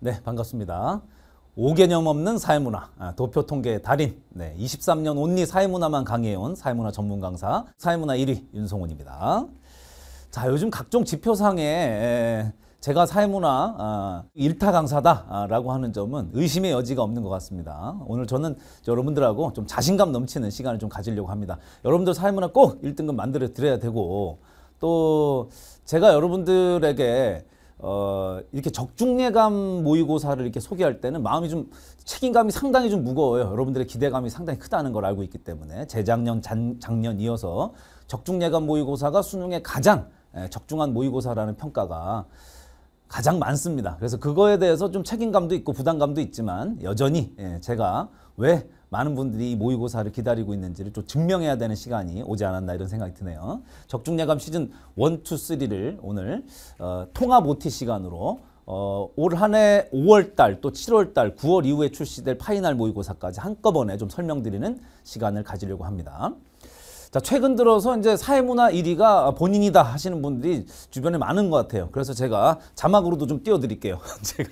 네, 반갑습니다. 5개념 없는 사회문화, 아, 도표 통계의 달인, 네, 23년 온리 사회문화만 강의해온 사회문화 전문 강사, 사회문화 1위 윤성훈입니다. 자, 요즘 각종 지표상에 제가 사회문화 아, 타 강사다라고 아, 하는 점은 의심의 여지가 없는 것 같습니다. 오늘 저는 여러분들하고 좀 자신감 넘치는 시간을 좀 가지려고 합니다. 여러분들 사회문화 꼭 1등급 만들어 드려야 되고 또 제가 여러분들에게 어, 이렇게 적중예감 모의고사를 이렇게 소개할 때는 마음이 좀 책임감이 상당히 좀 무거워요. 여러분들의 기대감이 상당히 크다는 걸 알고 있기 때문에 재작년, 장, 작년 이어서 적중예감 모의고사가 수능에 가장 예, 적중한 모의고사라는 평가가 가장 많습니다. 그래서 그거에 대해서 좀 책임감도 있고 부담감도 있지만 여전히 예, 제가 왜 많은 분들이 모의고사를 기다리고 있는지를 좀 증명해야 되는 시간이 오지 않았나 이런 생각이 드네요. 적중예감 시즌 1, 2, 3를 오늘 어, 통합 OT 시간으로 어, 올한해 5월달 또 7월달 9월 이후에 출시될 파이널 모의고사까지 한꺼번에 좀 설명드리는 시간을 가지려고 합니다. 자, 최근 들어서 이제 사회문화 1위가 본인이다 하시는 분들이 주변에 많은 것 같아요. 그래서 제가 자막으로도 좀 띄워드릴게요. 제가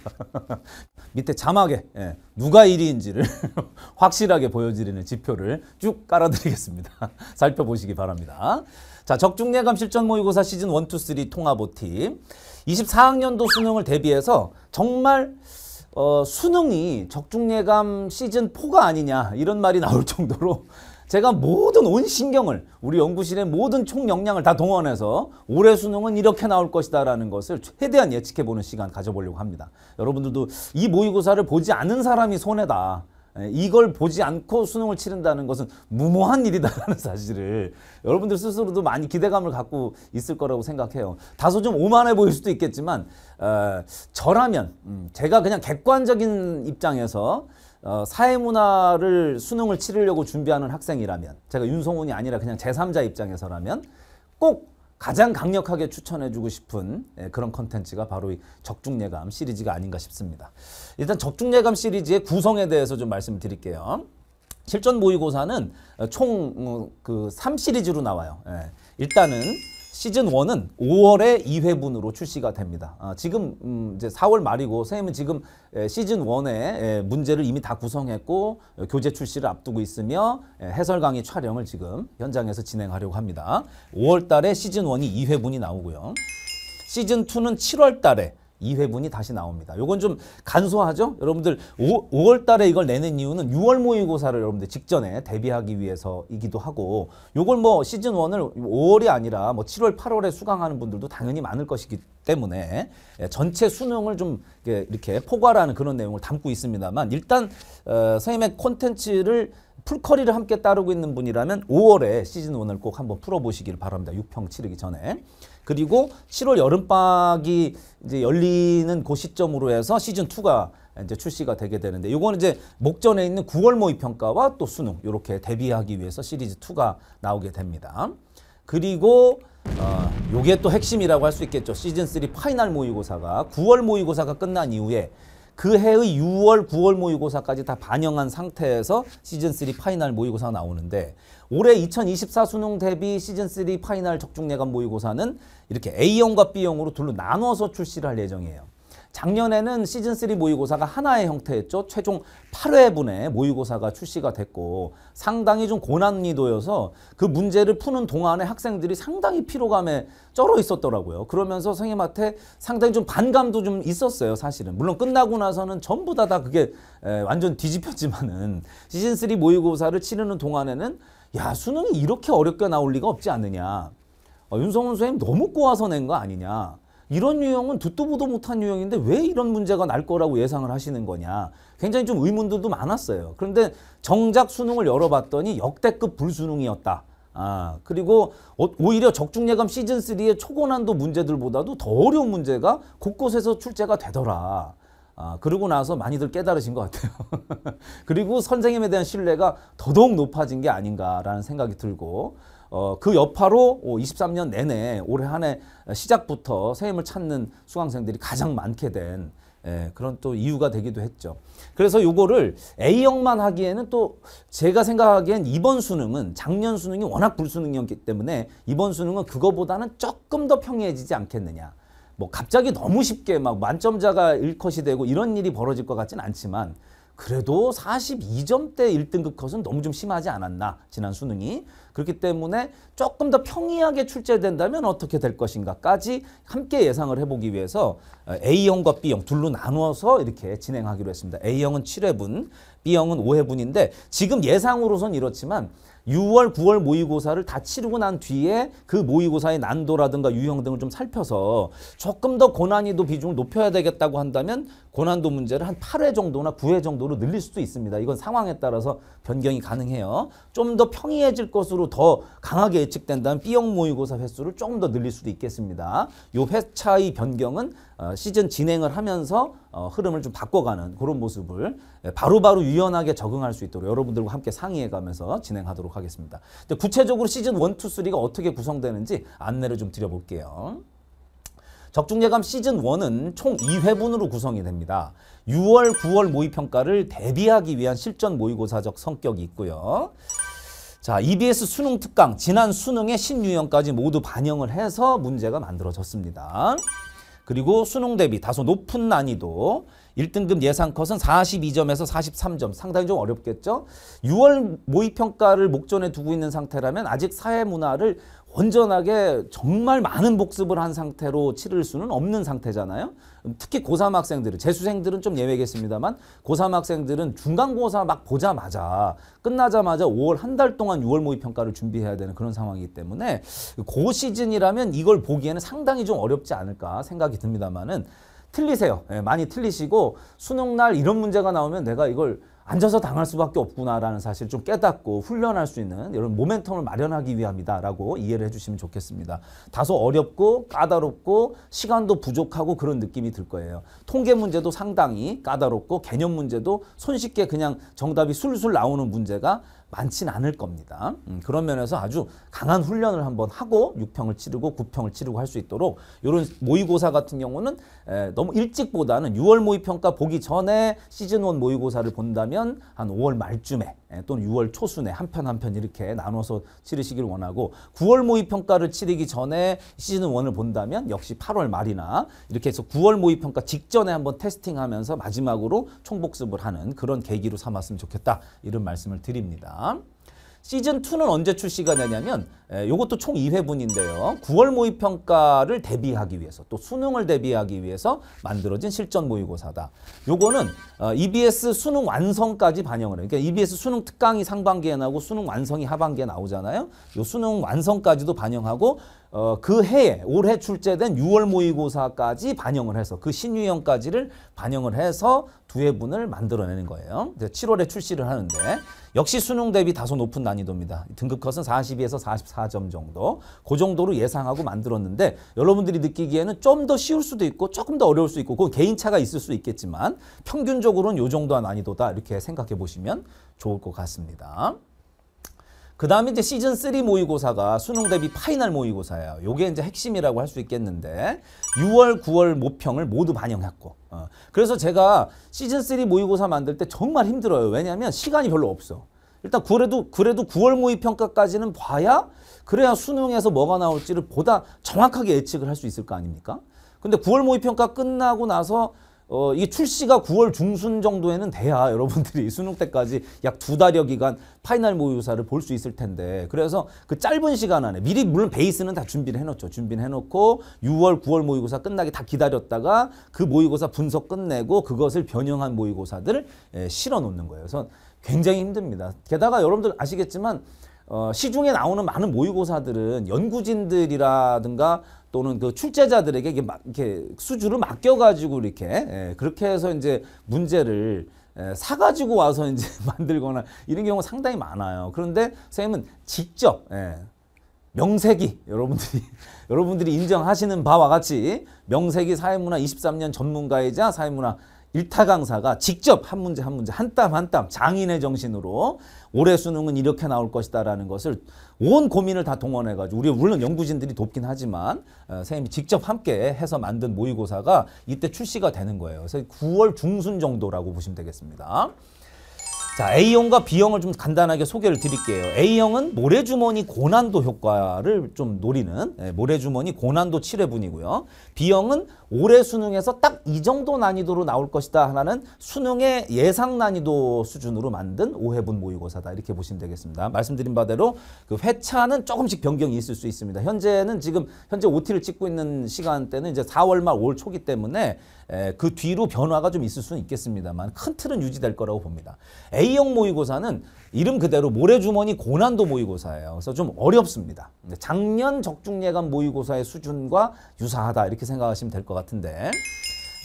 밑에 자막에 예, 누가 1위인지를 확실하게 보여드리는 지표를 쭉 깔아드리겠습니다. 살펴보시기 바랍니다. 자, 적중예감 실전 모의고사 시즌 1, 2, 3 통합오팀 24학년도 수능을 대비해서 정말 어, 수능이 적중예감 시즌 4가 아니냐 이런 말이 나올 정도로 제가 모든 온 신경을 우리 연구실의 모든 총 역량을 다 동원해서 올해 수능은 이렇게 나올 것이다 라는 것을 최대한 예측해보는 시간 가져보려고 합니다. 여러분들도 이 모의고사를 보지 않은 사람이 손해다. 예, 이걸 보지 않고 수능을 치른다는 것은 무모한 일이다라는 사실을 여러분들 스스로도 많이 기대감을 갖고 있을 거라고 생각해요. 다소 좀 오만해 보일 수도 있겠지만 어, 저라면 음, 제가 그냥 객관적인 입장에서 어, 사회문화를 수능을 치르려고 준비하는 학생이라면 제가 윤성훈이 아니라 그냥 제3자 입장에서라면 꼭 가장 강력하게 추천해주고 싶은 예, 그런 컨텐츠가 바로 이 적중예감 시리즈가 아닌가 싶습니다. 일단 적중예감 시리즈의 구성에 대해서 좀 말씀드릴게요. 을 실전 모의고사는 어, 총그 어, 3시리즈로 나와요. 예, 일단은 시즌 1은 5월에 2회분으로 출시가 됩니다. 아, 지금 음, 이제 4월 말이고 선생님은 지금 에, 예, 시즌 1의 에, 예, 문제를 이미 다 구성했고 에, 어, 교재 출시를 앞두고 있으며 에, 예, 해설 강의 촬영을 지금 현장에서 진행하려고 합니다. 5월 달에 시즌 1이 2회분이 나오고요. 시즌 2는 7월 달에 2회분이 다시 나옵니다. 요건 좀 간소하죠? 여러분들 5, 5월 달에 이걸 내는 이유는 6월 모의고사를 여러분들 직전에 대비하기 위해서이기도 하고 요걸 뭐 시즌 1을 5월이 아니라 뭐 7월, 8월에 수강하는 분들도 당연히 많을 것이기 때문에 예, 전체 수능을 좀 이렇게 포괄하는 그런 내용을 담고 있습니다만 일단 어, 선생님의 콘텐츠를 풀커리를 함께 따르고 있는 분이라면 5월에 시즌 1을 꼭 한번 풀어보시길 바랍니다. 6평 치르기 전에. 그리고 7월 여름방학이 이제 열리는 그 시점으로 해서 시즌 2가 이제 출시가 되게 되는데 이거는 이제 목전에 있는 9월 모의 평가와 또 수능 이렇게 대비하기 위해서 시리즈 2가 나오게 됩니다. 그리고 어, 요게 또 핵심이라고 할 수 있겠죠. 시즌 3 파이널 모의고사가 9월 모의고사가 끝난 이후에 그 해의 6월, 9월 모의고사까지 다 반영한 상태에서 시즌3 파이널 모의고사가 나오는데 올해 2024 수능 대비 시즌3 파이널 적중예감 모의고사는 이렇게 A형과 B형으로 둘로 나눠서 출시를 할 예정이에요. 작년에는 시즌3 모의고사가 하나의 형태였죠. 최종 8회분의 모의고사가 출시가 됐고 상당히 좀 고난이도여서 그 문제를 푸는 동안에 학생들이 상당히 피로감에 쩔어 있었더라고요. 그러면서 선생님한테 상당히 좀 반감도 좀 있었어요. 사실은. 물론 끝나고 나서는 전부 다, 다 그게 에, 완전 뒤집혔지만은 시즌3 모의고사를 치르는 동안에는 야 수능이 이렇게 어렵게 나올 리가 없지 않느냐. 어, 윤성훈 선생님 너무 꼬아서 낸 거 아니냐. 이런 유형은 듣도 보도 못한 유형인데 왜 이런 문제가 날 거라고 예상을 하시는 거냐 굉장히 좀 의문들도 많았어요. 그런데 정작 수능을 열어봤더니 역대급 불수능이었다. 아 그리고 어, 오히려 적중예감 시즌3의 초고난도 문제들보다도 더 어려운 문제가 곳곳에서 출제가 되더라. 아, 그러고 나서 많이들 깨달으신 것 같아요. 그리고 선생님에 대한 신뢰가 더더욱 높아진 게 아닌가라는 생각이 들고 어, 그 여파로 23년 내내 올해 한 해 시작부터 선임을 찾는 수강생들이 가장 많게 된 예, 그런 또 이유가 되기도 했죠. 그래서 요거를 A형만 하기에는 또 제가 생각하기엔 이번 수능은 작년 수능이 워낙 불수능이었기 때문에 이번 수능은 그거보다는 조금 더 평이해지지 않겠느냐. 뭐 갑자기 너무 쉽게 막 만점자가 일컷이 되고 이런 일이 벌어질 것 같진 않지만 그래도 42점대 1등급 컷은 너무 좀 심하지 않았나 지난 수능이 그렇기 때문에 조금 더 평이하게 출제된다면 어떻게 될 것인가까지 함께 예상을 해보기 위해서 어, A형과 B형 둘로 나누어서 이렇게 진행하기로 했습니다. A형은 7회분, B형은 5회분인데 지금 예상으로선 이렇지만 6월, 9월 모의고사를 다 치르고 난 뒤에 그 모의고사의 난도라든가 유형 등을 좀 살펴서 조금 더 고난이도 비중을 높여야 되겠다고 한다면 고난도 문제를 한 8회 정도나 9회 정도로 늘릴 수도 있습니다. 이건 상황에 따라서 변경이 가능해요. 좀 더 평이해질 것으로 더 강하게 예측된다면 B형 모의고사 횟수를 조금 더 늘릴 수도 있겠습니다. 요 회차의 변경은 어, 시즌 진행을 하면서 어, 흐름을 좀 바꿔가는 그런 모습을 예, 바로바로 유연하게 적응할 수 있도록 여러분들과 함께 상의해가면서 진행하도록 하겠습니다. 구체적으로 시즌 1, 2, 3가 어떻게 구성되는지 안내를 좀 드려볼게요. 적중예감 시즌 1은 총 2회분으로 구성이 됩니다. 6월, 9월 모의평가를 대비하기 위한 실전 모의고사적 성격이 있고요. 자, EBS 수능 특강, 지난 수능의 신유형까지 모두 반영을 해서 문제가 만들어졌습니다. 그리고 수능 대비 다소 높은 난이도 1등급 예상 컷은 42점에서 43점 상당히 좀 어렵겠죠. 6월 모의평가를 목전에 두고 있는 상태라면 아직 사회문화를 온전하게 정말 많은 복습을 한 상태로 치를 수는 없는 상태잖아요. 특히 고3 학생들은 재수생들은 좀 예외겠습니다만 고3 학생들은 중간고사 막 보자마자 끝나자마자 5월 한 달 동안 6월 모의평가를 준비해야 되는 그런 상황이기 때문에 고 시즌이라면 이걸 보기에는 상당히 좀 어렵지 않을까 생각이 듭니다만은 틀리세요. 예, 많이 틀리시고 수능 날 이런 문제가 나오면 내가 이걸 앉아서 당할 수밖에 없구나라는 사실 좀 깨닫고 훈련할 수 있는 이런 모멘텀을 마련하기 위함이다라고 이해를 해주시면 좋겠습니다. 다소 어렵고 까다롭고 시간도 부족하고 그런 느낌이 들 거예요. 통계 문제도 상당히 까다롭고 개념 문제도 손쉽게 그냥 정답이 술술 나오는 문제가 많진 않을 겁니다. 음, 그런 면에서 아주 강한 훈련을 한번 하고 6평을 치르고 9평을 치르고 할 수 있도록 이런 모의고사 같은 경우는 에, 너무 일찍보다는 6월 모의평가 보기 전에 시즌1 모의고사를 본다면 한 5월 말쯤에 에, 또는 6월 초순에 한 편 한 편 이렇게 나눠서 치르시길 원하고 9월 모의평가를 치르기 전에 시즌1을 본다면 역시 8월 말이나 이렇게 해서 9월 모의평가 직전에 한번 테스팅하면서 마지막으로 총복습을 하는 그런 계기로 삼았으면 좋겠다 이런 말씀을 드립니다. 시즌2는 언제 출시가 되냐면 이것도 예, 총 2회분인데요. 9월 모의평가를 대비하기 위해서 또 수능을 대비하기 위해서 만들어진 실전 모의고사다. 요거는 어, EBS 수능 완성까지 반영을 해요. 그러니까 EBS 수능 특강이 상반기에 나오고 수능 완성이 하반기에 나오잖아요. 요 수능 완성까지도 반영하고 어, 그 해에 올해 출제된 6월 모의고사까지 반영을 해서 그 신유형까지를 반영을 해서 두해분을 만들어내는 거예요. 7월에 출시를 하는데 역시 수능 대비 다소 높은 난이도입니다. 등급 컷은 42에서 44점 정도 그 정도로 예상하고 만들었는데 여러분들이 느끼기에는 좀 더 쉬울 수도 있고 조금 더 어려울 수 있고 그건 개인차가 있을 수 있겠지만 평균적으로는 이 정도의 난이도다 이렇게 생각해 보시면 좋을 것 같습니다. 그 다음에 이제 시즌3 모의고사가 수능 대비 파이널 모의고사예요. 요게 이제 핵심이라고 할 수 있겠는데 6월, 9월 모평을 모두 반영했고 어. 그래서 제가 시즌3 모의고사 만들 때 정말 힘들어요. 왜냐하면 시간이 별로 없어. 일단 그래도 그래도 9월 모의평가까지는 봐야 그래야 수능에서 뭐가 나올지를 보다 정확하게 예측을 할 수 있을 거 아닙니까? 근데 9월 모의평가 끝나고 나서 어, 이 출시가 9월 중순 정도에는 돼야 여러분들이 수능 때까지 약 두 달여 기간 파이널 모의고사를 볼 수 있을 텐데 그래서 그 짧은 시간 안에 미리 물론 베이스는 다 준비를 해놓죠. 준비를 해놓고 6월 9월 모의고사 끝나기 다 기다렸다가 그 모의고사 분석 끝내고 그것을 변형한 모의고사들을 예, 실어 놓는 거예요. 그래서 굉장히 힘듭니다. 게다가 여러분들 아시겠지만 어, 시중에 나오는 많은 모의고사들은 연구진들이라든가 또는 그 출제자들에게 이렇게, 수주를 맡겨가지고 이렇게 예, 그렇게 해서 이제 문제를 예, 사가지고 와서 이제 만들거나 이런 경우가 상당히 많아요. 그런데 선생님은 직접 예, 명색이 여러분들이 여러분들이 인정하시는 바와 같이 명색이 사회문화 23년 전문가이자 사회문화 1타 강사가 직접 한 문제 한 문제 한 땀 한 땀 장인의 정신으로 올해 수능은 이렇게 나올 것이다라는 것을 온 고민을 다 동원해가지고 우리 물론 연구진들이 돕긴 하지만 어, 선생님이 직접 함께 해서 만든 모의고사가 이때 출시가 되는 거예요. 그래서 9월 중순 정도라고 보시면 되겠습니다. 자 A형과 B형을 좀 간단하게 소개를 드릴게요. A형은 모래주머니 고난도 효과를 좀 노리는 예, 모래주머니 고난도 7회분이고요. B형은 올해 수능에서 딱 이 정도 난이도로 나올 것이다 하나는 수능의 예상 난이도 수준으로 만든 오해분 모의고사다 이렇게 보시면 되겠습니다. 말씀드린 바대로 그 회차는 조금씩 변경이 있을 수 있습니다. 현재는 지금 현재 OT를 찍고 있는 시간대는 이제 4월 말 5월 초기 때문에 에, 그 뒤로 변화가 좀 있을 수는 있겠습니다만 큰 틀은 유지될 거라고 봅니다. A형 모의고사는 이름 그대로 모래주머니 고난도 모의고사예요. 그래서 좀 어렵습니다. 작년 적중예감 모의고사의 수준과 유사하다 이렇게 생각하시면 될것같습니 같은데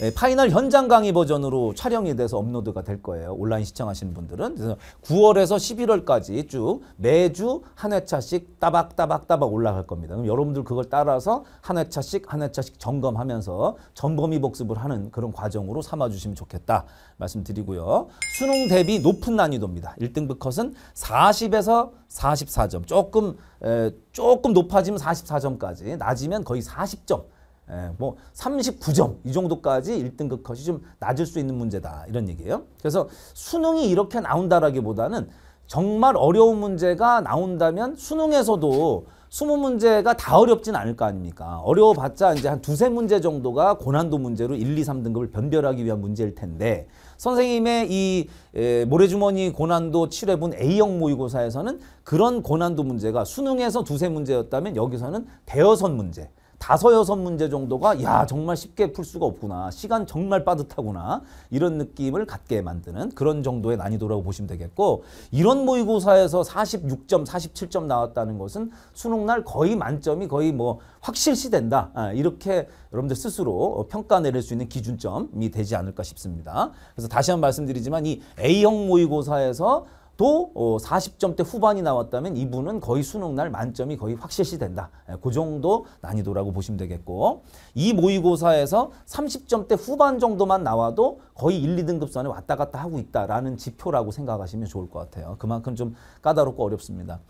예, 파이널 현장 강의 버전으로 촬영이 돼서 업로드가 될 거예요. 온라인 시청하시는 분들은. 그래서 9월에서 11월까지 쭉 매주 한 회차씩 따박따박따박 올라갈 겁니다. 그럼 여러분들 그걸 따라서 한 회차씩 한 회차씩 점검하면서 전범위 복습을 하는 그런 과정으로 삼아주시면 좋겠다 말씀드리고요. 수능 대비 높은 난이도입니다. 1등급 컷은 40에서 44점. 조금 에, 예, 조금 높아지면 44점까지 낮으면 거의 40점. 예, 뭐 39점 이 정도까지 1등급 그 컷이 좀 낮을 수 있는 문제다 이런 얘기예요. 그래서 수능이 이렇게 나온다라기보다는 정말 어려운 문제가 나온다면 수능에서도 20문제가 다 어렵진 않을 거 아닙니까? 어려워봤자 이제 한 두세 문제 정도가 고난도 문제로 1, 2, 3등급을 변별하기 위한 문제일 텐데 선생님의 이 에, 모래주머니 고난도 7회분 A형 모의고사에서는 그런 고난도 문제가 수능에서 두세 문제였다면 여기서는 대여섯 문제 다섯 여섯 문제 정도가 야 정말 쉽게 풀 수가 없구나 시간 정말 빠듯하구나 이런 느낌을 갖게 만드는 그런 정도의 난이도라고 보시면 되겠고 이런 모의고사에서 46점 47점 나왔다는 것은 수능날 거의 만점이 거의 뭐 확실시된다 아, 이렇게 여러분들 스스로 평가 내릴 수 있는 기준점이 되지 않을까 싶습니다 그래서 다시 한 번 말씀드리지만 이 A형 모의고사에서 또 40점대 어, 후반이 나왔다면 이분은 거의 수능날 만점이 거의 확실시 된다. 예, 그 정도 난이도라고 보시면 되겠고 이 모의고사에서 30점대 후반 정도만 나와도 거의 1, 2등급 선에 왔다 갔다 하고 있다라는 지표라고 생각하시면 좋을 것 같아요. 그만큼 좀 까다롭고 어렵습니다.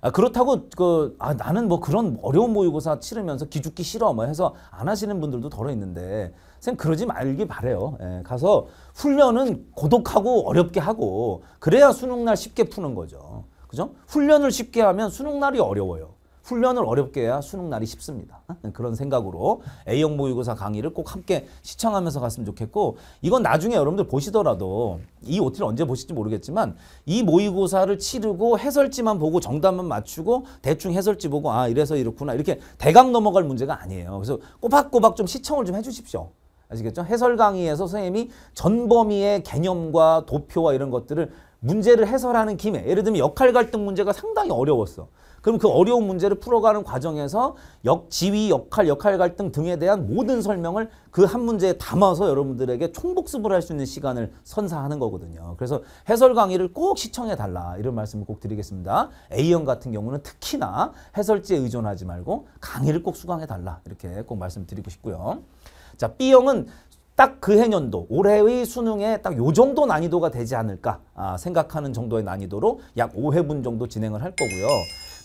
아, 그렇다고 그 아, 나는 뭐 그런 어려운 모의고사 치르면서 기죽기 싫어 뭐 해서 안 하시는 분들도 덜어 있는데 선 그러지 말기 바래요. 예, 가서 훈련은 고독하고 어렵게 하고 그래야 수능 날 쉽게 푸는 거죠. 그죠? 훈련을 쉽게 하면 수능 날이 어려워요. 훈련을 어렵게 해야 수능 날이 쉽습니다. 아, 예, 그런 생각으로 A형 모의고사 강의를 꼭 함께 시청하면서 갔으면 좋겠고 이건 나중에 여러분들 보시더라도 이 OT를 언제 보실지 모르겠지만 이 모의고사를 치르고 해설지만 보고 정답만 맞추고 대충 해설지 보고 아 이래서 이렇구나 이렇게 대강 넘어갈 문제가 아니에요. 그래서 꼬박꼬박 좀 시청을 좀 해주십시오. 아시겠죠? 해설 강의에서 선생님이 전 범위의 개념과 도표와 이런 것들을 문제를 해설하는 김에 예를 들면 역할 갈등 문제가 상당히 어려웠어. 그럼 그 어려운 문제를 풀어가는 과정에서 역, 지위, 역할, 역할 갈등 등에 대한 모든 설명을 그 한 문제에 담아서 여러분들에게 총복습을 할 수 있는 시간을 선사하는 거거든요. 그래서 해설 강의를 꼭 시청해달라 이런 말씀을 꼭 드리겠습니다. A형 같은 경우는 특히나 해설지에 의존하지 말고 강의를 꼭 수강해달라 이렇게 꼭 말씀드리고 싶고요. 자, B형은 딱 그 해년도, 올해의 수능에 딱 요 정도 난이도가 되지 않을까 아, 생각하는 정도의 난이도로 약 5회분 정도 진행을 할 거고요.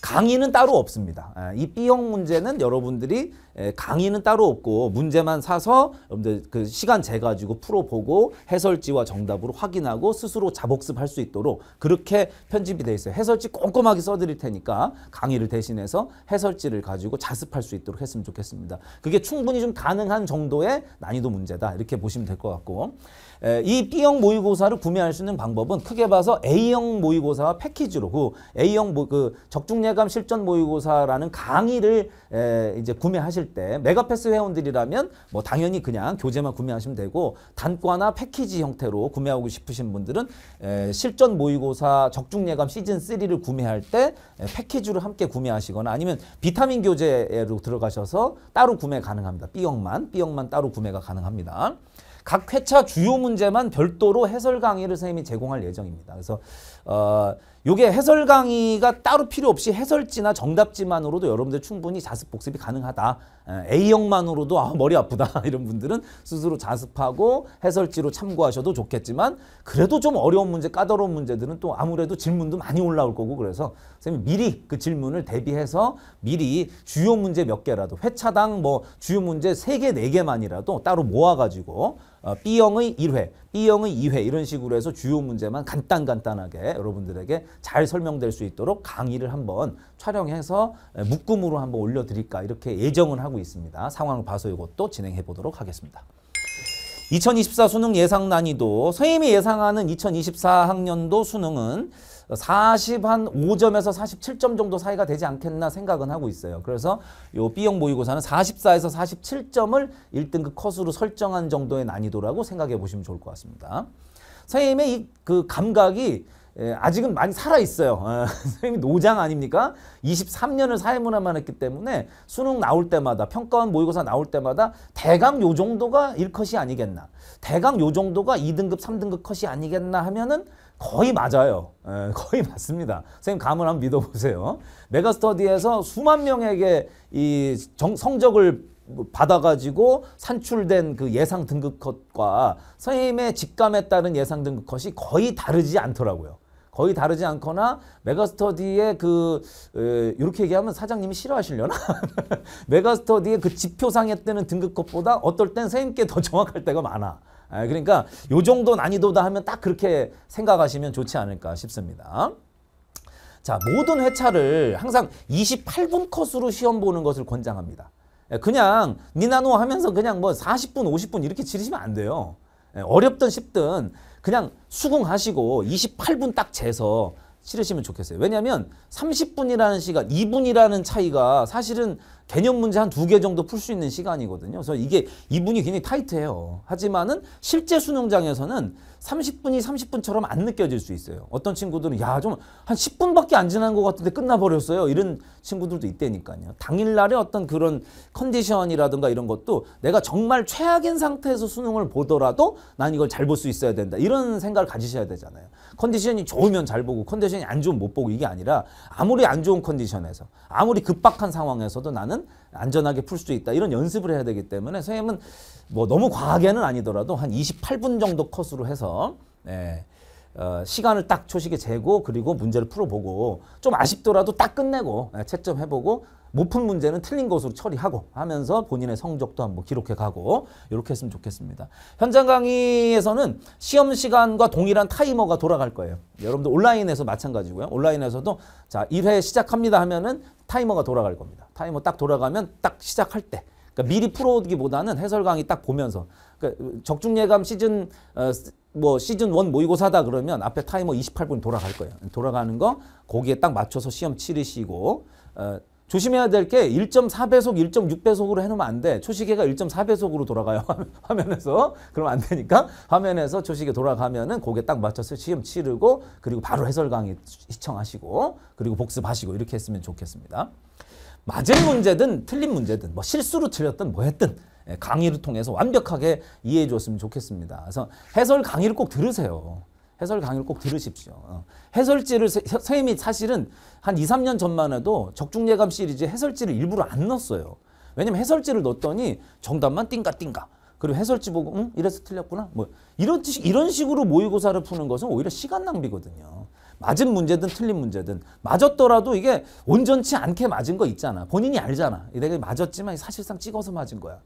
강의는 따로 없습니다. 예, 이 B형 문제는 여러분들이 예, 강의는 따로 없고 문제만 사서 여러분들 그 시간 재가지고 풀어보고 해설지와 정답으로 확인하고 스스로 자복습할 수 있도록 그렇게 편집이 돼 있어요. 해설지 꼼꼼하게 써드릴 테니까 강의를 대신해서 해설지를 가지고 자습할 수 있도록 했으면 좋겠습니다. 그게 충분히 좀 가능한 정도의 난이도 문제다 이렇게 보시면 될 것 같고 이 B형 모의고사를 구매할 수 있는 방법은 크게 봐서 A형 모의고사와 패키지로 그 A형 모, 그 적중예감 실전 모의고사라는 강의를 에, 이제 구매하실 때 메가패스 회원들이라면 뭐 당연히 그냥 교재만 구매하시면 되고 단과나 패키지 형태로 구매하고 싶으신 분들은 에, 실전 모의고사 적중예감 시즌 3를 구매할 때 에, 패키지로 함께 구매하시거나 아니면 비타민 교재로 들어가셔서 따로 구매 가능합니다. B형만 B형만 따로 구매가 가능합니다. 각 회차 주요 문제만 별도로 해설 강의를 선생님이 제공할 예정입니다. 그래서 어 요게 해설 강의가 따로 필요 없이 해설지나 정답지만으로도 여러분들 충분히 자습 복습이 가능하다. 예, A형만으로도 아 머리 아프다 이런 분들은 스스로 자습하고 해설지로 참고하셔도 좋겠지만 그래도 좀 어려운 문제 까다로운 문제들은 또 아무래도 질문도 많이 올라올 거고 그래서 선생님 미리 그 질문을 대비해서 미리 주요 문제 몇 개라도 회차당 뭐 주요 문제 세개 네개만이라도 따로 모아가지고 어, B형의 1회, B형의 2회 이런 식으로 해서 주요 문제만 간단간단하게 여러분들에게 잘 설명될 수 있도록 강의를 한번 촬영해서 묶음으로 한번 올려드릴까 이렇게 예정을 하고 있습니다. 상황을 봐서 이것도 진행해 보도록 하겠습니다. 2024 수능 예상 난이도 선생님이 예상하는 2024 학년도 수능은 40한 5점에서 47점 정도 사이가 되지 않겠나 생각은 하고 있어요. 그래서 요 B형 모의고사는 44에서 47점을 1등급 컷으로 설정한 정도의 난이도라고 생각해 보시면 좋을 것 같습니다. 선생님의 이 그 감각이 예, 아직은 많이 살아있어요. 아, 선생님이 노장 아닙니까? 23년을 사회문화만 했기 때문에 수능 나올 때마다 평가원 모의고사 나올 때마다 대강 요 정도가 1컷이 아니겠나 대강 요 정도가 2등급 3등급 컷이 아니겠나 하면은 거의 맞아요. 에, 예, 거의 맞습니다. 선생님 감을 한번 믿어보세요. 메가스터디에서 수만 명에게 이 정, 성적을 받아가지고 산출된 그 예상 등급 컷과 선생님의 직감에 따른 예상 등급 컷이 거의 다르지 않더라고요. 거의 다르지 않거나 메가스터디의 그 에, 이렇게 얘기하면 사장님이 싫어하시려나? 메가스터디의 그 지표상에 뜨는 등급 컷보다 어떨 땐 선생님께 더 정확할 때가 많아. 아, 그러니까 요 정도 난이도다 하면 딱 그렇게 생각하시면 좋지 않을까 싶습니다. 자 모든 회차를 항상 28분 컷으로 시험 보는 것을 권장합니다. 예, 그냥 니나노 하면서 그냥 뭐 40분 50분 이렇게 지르시면 안 돼요. 예, 어렵든 쉽든 그냥 수긍하시고 28분 딱 재서 싫으시면 좋겠어요. 왜냐하면 30분이라는 시간, 2분이라는 차이가 사실은 개념 문제 한 두 개 정도 풀 수 있는 시간이거든요. 그래서 이게 2분이 굉장히 타이트해요. 하지만은 실제 수능장에서는 30분이 30분처럼 안 느껴질 수 있어요. 어떤 친구들은 야 좀 한 10분밖에 안 지난 것 같은데 끝나버렸어요. 이런 친구들도 있다니까요. 당일날에 어떤 그런 컨디션이라든가 이런 것도 내가 정말 최악인 상태에서 수능을 보더라도 난 이걸 잘 볼 수 있어야 된다. 이런 생각을 가지셔야 되잖아요. 컨디션이 좋으면 잘 보고 컨디션이 안 좋으면 못 보고 이게 아니라 아무리 안 좋은 컨디션에서 아무리 급박한 상황에서도 나는 안전하게 풀 수 있다. 이런 연습을 해야 되기 때문에 선생님은 뭐 너무 과하게는 아니더라도 한 28분 정도 컷으로 해서 예, 어, 시간을 딱 초식에 재고 그리고 문제를 풀어보고 좀 아쉽더라도 딱 끝내고 예, 채점해보고 못 푼 문제는 틀린 것으로 처리하고 하면서 본인의 성적도 한번 기록해가고 이렇게 했으면 좋겠습니다. 현장 강의에서는 시험 시간과 동일한 타이머가 돌아갈 거예요. 여러분들 온라인에서 마찬가지고요. 온라인에서도 자 1회 시작합니다 하면은 타이머가 돌아갈 겁니다. 타이머 딱 돌아가면 딱 시작할 때 그러니까 미리 풀어오기보다는 해설 강의 딱 보면서 그러니까 적중예감 시즌 어, 뭐 시즌 1 모의고사다 그러면 앞에 타이머 28분 돌아갈 거예요. 돌아가는 거 거기에 딱 맞춰서 시험 치르시고 어, 조심해야 될 게 1.4배속, 1.6배속으로 해놓으면 안 돼. 초시계가 1.4배속으로 돌아가요. 화면에서. 그럼 안 되니까 화면에서 초시계 돌아가면은 거기에 딱 맞춰서 시험 치르고 그리고 바로 해설 강의 시청하시고 그리고 복습하시고 이렇게 했으면 좋겠습니다. 맞은 문제든 틀린 문제든 뭐 실수로 틀렸든 뭐 했든 예, 강의를 통해서 완벽하게 이해해 주었으면 좋겠습니다. 그래서 해설 강의를 꼭 들으세요. 해설 강의를 꼭 들으십시오. 어. 해설지를 세, 선생님이 사실은 한 2, 3년 전만 해도 적중예감 시리즈 해설지를 일부러 안 넣었어요. 왜냐면 해설지를 넣었더니 정답만 띵가 띵가. 그리고 해설지 보고 응? 이래서 틀렸구나. 뭐 이런 이런 식으로 모의고사를 푸는 것은 오히려 시간 낭비거든요. 맞은 문제든 틀린 문제든 맞았더라도 이게 온전치 않게 맞은 거 있잖아. 본인이 알잖아. 내가 맞았지만 사실상 찍어서 맞은 거야.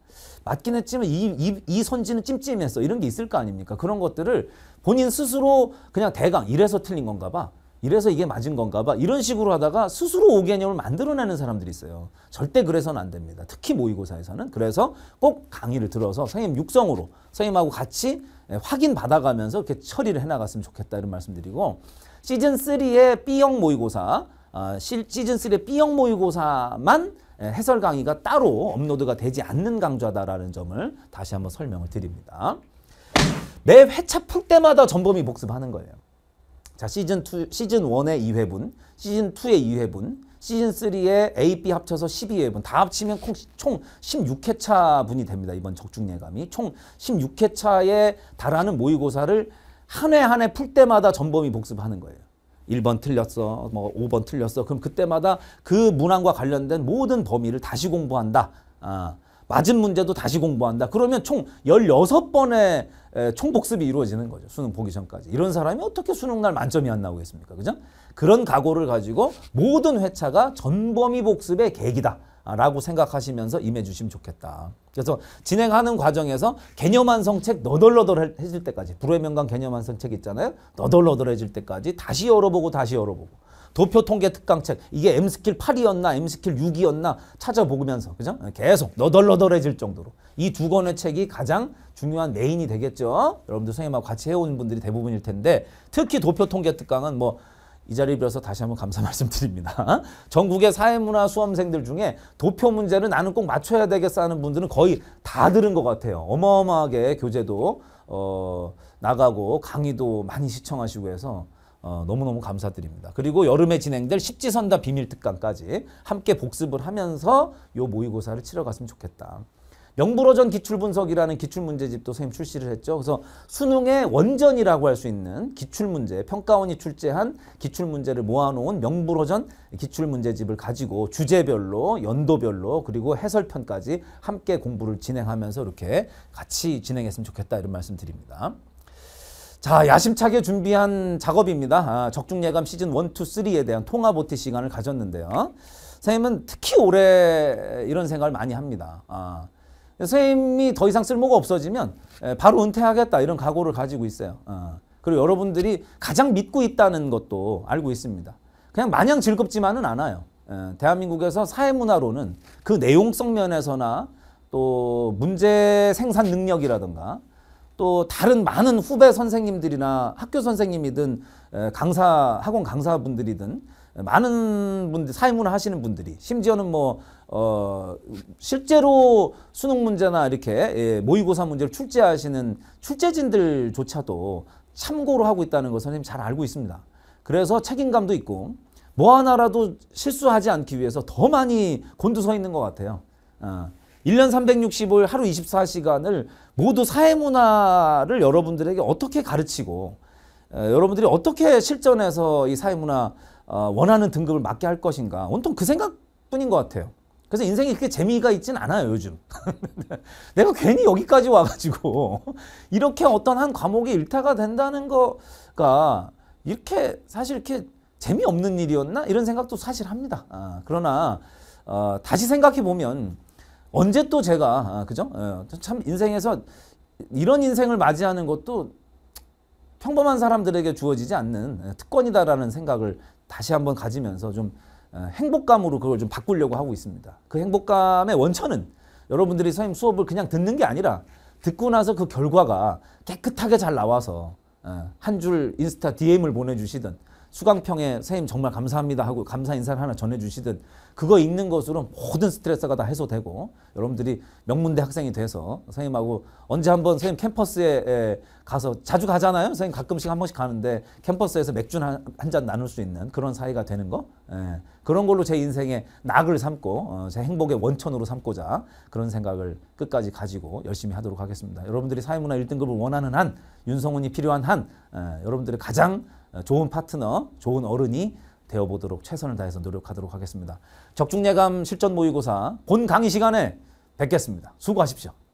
맞긴 했지만 이, 이, 이 선지는 찜찜했어. 이런 게 있을 거 아닙니까? 그런 것들을 본인 스스로 그냥 대강 이래서 틀린 건가 봐. 이래서 이게 맞은 건가 봐. 이런 식으로 하다가 스스로 오개념을 만들어내는 사람들이 있어요. 절대 그래서는 안 됩니다. 특히 모의고사에서는. 그래서 꼭 강의를 들어서 선생님 육성으로 선생님하고 같이 예, 확인 받아가면서 이렇게 처리를 해나갔으면 좋겠다 이런 말씀드리고 시즌3의 B형 모의고사 어, 시즌3의 B형 모의고사만 예, 해설 강의가 따로 업로드가 되지 않는 강좌다라는 점을 다시 한번 설명을 드립니다. 매 회차 풀 때마다 전범위 복습하는 거예요. 자 시즌 2, 시즌 1의 2회분, 시즌 2의 2회분, 시즌 3의 A, B 합쳐서 12회분 다 합치면 총 16회차 분이 됩니다. 이번 적중예감이 총 16회차에 달하는 모의고사를 한회한회풀 때마다 전범위 복습하는 거예요. 1번 틀렸어, 뭐 5번 틀렸어. 그럼 그때마다 그 문항과 관련된 모든 범위를 다시 공부한다. 아, 맞은 문제도 다시 공부한다. 그러면 총 16번의 총복습이 이루어지는 거죠. 수능 보기 전까지. 이런 사람이 어떻게 수능날 만점이 안 나오겠습니까? 그죠? 그런 각오를 가지고 모든 회차가 전범위 복습의 계기다. 라고 생각하시면서 임해주시면 좋겠다. 그래서 진행하는 과정에서 개념 완성책 너덜너덜해질 때까지 불후의 명강 개념 완성책 있잖아요. 너덜너덜해질 때까지 다시 열어보고 다시 열어보고 도표 통계 특강책 이게 M스킬 8이었나 M스킬 6이었나 찾아보면서 그죠? 계속 너덜너덜해질 정도로 이 두 권의 책이 가장 중요한 메인이 되겠죠. 여러분들 선생님하고 같이 해오는 분들이 대부분일 텐데 특히 도표 통계 특강은 뭐이 자리를 빌어서 다시 한번 감사 말씀드립니다. 전국의 사회문화 수험생들 중에 도표 문제는 나는 꼭 맞춰야 되겠어 하는 분들은 거의 다 들은 것 같아요. 어마어마하게 교재도 어, 나가고 강의도 많이 시청하시고 해서 어, 너무너무 감사드립니다. 그리고 여름에 진행될 십지선다 비밀특강까지 함께 복습을 하면서 요 모의고사를 치러갔으면 좋겠다. 영불어전 기출분석이라는 기출문제집도 선생님 출시를 했죠. 그래서 수능의 원전이라고 할 수 있는 기출문제, 평가원이 출제한 기출문제를 모아놓은 명불어전 기출문제집을 가지고 주제별로, 연도별로, 그리고 해설편까지 함께 공부를 진행하면서 이렇게 같이 진행했으면 좋겠다 이런 말씀 드립니다. 자 야심차게 준비한 작업입니다. 아, 적중예감 시즌 1, 2, 3에 대한 통합 OT 시간을 가졌는데요. 선생님은 특히 올해 이런 생각을 많이 합니다. 아, 선생님이 더 이상 쓸모가 없어지면 예, 바로 은퇴하겠다 이런 각오를 가지고 있어요. 어. 그리고 여러분들이 가장 믿고 있다는 것도 알고 있습니다. 그냥 마냥 즐겁지만은 않아요. 예, 대한민국에서 사회문화로는 그 내용성 면에서나 또 문제 생산 능력이라든가 또 다른 많은 후배 선생님들이나 학교 선생님이든 예, 강사 학원 강사분들이든 많은 분들 사회문화 하시는 분들이 심지어는 뭐 어, 실제로 수능 문제나 이렇게 예, 모의고사 문제를 출제하시는 출제진들조차도 참고로 하고 있다는 것을 선생님 잘 알고 있습니다. 그래서 책임감도 있고 뭐 하나라도 실수하지 않기 위해서 더 많이 곤두서 있는 것 같아요. 어. 1년 365일 하루 24시간을 모두 사회문화를 여러분들에게 어떻게 가르치고 에, 어, 여러분들이 어떻게 실전에서 이 사회문화 어, 원하는 등급을 맞게 할 것인가 온통 그 생각뿐인 것 같아요. 그래서 인생이 그렇게 재미가 있진 않아요, 요즘. 내가 괜히 여기까지 와가지고, 이렇게 어떤 한 과목이 일타가 된다는 거가, 이렇게, 사실 이렇게 재미없는 일이었나? 이런 생각도 사실 합니다. 아, 그러나, 어, 다시 생각해보면, 언제 또 제가, 아, 그죠? 어, 참 인생에서 이런 인생을 맞이하는 것도 평범한 사람들에게 주어지지 않는 특권이다라는 생각을 다시 한번 가지면서 좀 어, 행복감으로 그걸 좀 바꾸려고 하고 있습니다. 그 행복감의 원천은 여러분들이 선생님 수업을 그냥 듣는 게 아니라 듣고 나서 그 결과가 깨끗하게 잘 나와서 어, 한줄 인스타 DM을 보내주시든 수강평에 선생님 정말 감사합니다 하고 감사 인사를 하나 전해주시든 그거 읽는 것으로 모든 스트레스가 다 해소되고 여러분들이 명문대 학생이 돼서 선생님하고 언제 한번 선생님 캠퍼스에 가서 자주 가잖아요. 선생님 가끔씩 한 번씩 가는데 캠퍼스에서 맥주 한 잔 나눌 수 있는 그런 사이가 되는 거 예, 그런 걸로 제 인생의 낙을 삼고 어, 제 행복의 원천으로 삼고자 그런 생각을 끝까지 가지고 열심히 하도록 하겠습니다. 여러분들이 사회문화 1등급을 원하는 한 윤성훈이 필요한 한 어, 여러분들의 가장 좋은 파트너, 좋은 어른이 되어보도록 최선을 다해서 노력하도록 하겠습니다. 적중예감 실전 모의고사 본 강의 시간에 뵙겠습니다. 수고하십시오.